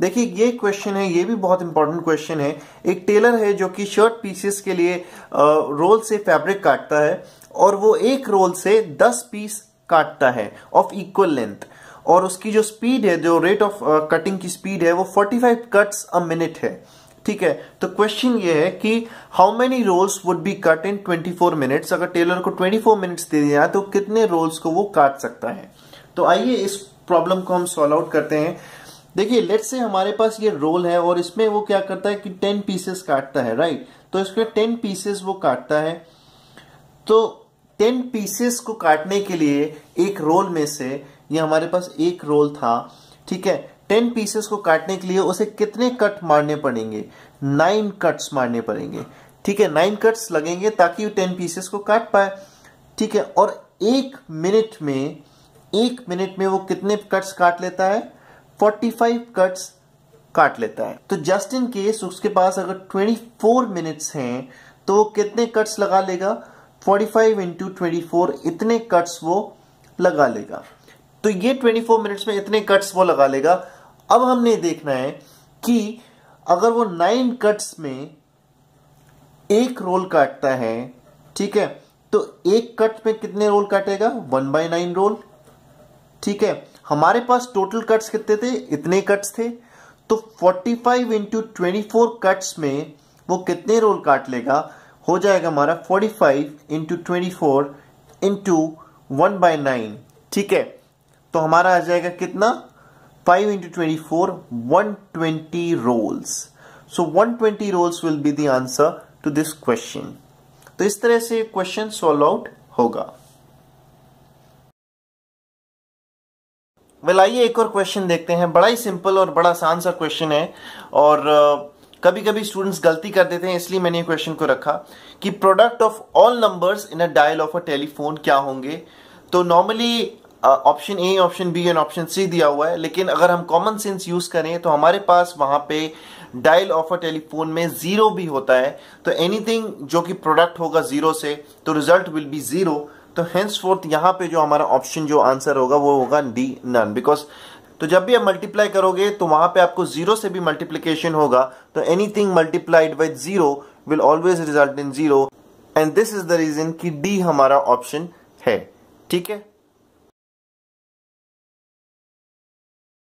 देखिए ये क्वेश्चन है ये भी बहुत इंपॉर्टेंट क्वेश्चन है एक टेलर है जो कि शर्ट पीसेस के लिए रोल से फैब्रिक काटता है और वो एक रोल से दस पीस काटता है ऑफ इक्वल लेंथ और उसकी जो स्पीड है जो रेट ऑफ कटिंग की स्पीड है वो 45 कट्स अ मिनट है ठीक है तो क्वेश्चन ये है कि how many rolls would be cut in 24 minutes अगर टेलर को 24 मिनट्स दे दिया तो कितने रोल्स को वो काट सकता है तो आइए इस प्रॉब्लम को हम सॉल्व आउट करते हैं देखिए लेट से हमारे पास ये रोल है और इसमें वो क्या करता है कि टेन पीसेस काटता है राइट तो इसमें टेन पीसेस वो काटता है तो टेन पीसेस को काटने के लिए एक रोल में से ये हमारे पास एक रोल था ठीक है टेन पीसेस को काटने के लिए उसे कितने कट मारने पड़ेंगे नाइन कट्स मारने पड़ेंगे ठीक है नाइन कट्स लगेंगे ताकि टेन पीसेस को काट पाए ठीक है और एक मिनट में एक मिनट में वो कितने कट्स काट लेता है 45 कट्स काट लेता है तो जस्ट इन केस उसके पास अगर 24 मिनट्स हैं तो वो कितने कट्स लगा लेगा 45 फाइव इंटू इतने कट्स वो लगा लेगा तो ये 24 मिनट्स में इतने कट्स वो लगा लेगा अब हमने देखना है कि अगर वो नाइन कट्स में एक रोल काटता है ठीक है तो एक कट में कितने रोल काटेगा वन बाय नाइन रोल ठीक है हमारे पास टोटल कट्स कितने थे इतने कट्स थे तो 45 फाइव इंटू ट्वेंटी कट्स में वो कितने रोल काट लेगा हो जाएगा हमारा 45 five into twenty four into one by nine ठीक है तो हमारा आ जाएगा कितना 5 into twenty four one twenty rolls so one twenty rolls will be the answer to this question तो इस तरह से क्वेश्चन सॉल्व आउट होगा वेल आइए एक और क्वेश्चन देखते हैं बड़ा ही सिंपल और बड़ा आसान सा क्वेश्चन है और कभी कभी स्टूडेंट्स गलती कर देते हैं इसलिए मैंने क्वेश्चन को रखा कि product of all numbers in a dial of a telephone क्या होंगे तो normally option A option B and option C दिया हुआ है लेकिन अगर हम कॉमन सेंस यूज करें तो हमारे पास वहां पे डायल ऑफ अ टेलीफोन में जीरो भी होता है तो एनीथिंग जो कि प्रोडक्ट होगा जीरो से तो रिजल्ट विल बी जीरो तो हेंस फोर्थ यहां पे जो हमारा ऑप्शन जो आंसर होगा वो होगा डी नन बिकॉज तो जब भी आप मल्टीप्लाई करोगे तो वहां पे आपको जीरो से भी मल्टीप्लीकेशन होगा तो anything multiplied by zero will always result in zero and this is the reason कि डी हमारा ऑप्शन है ठीक है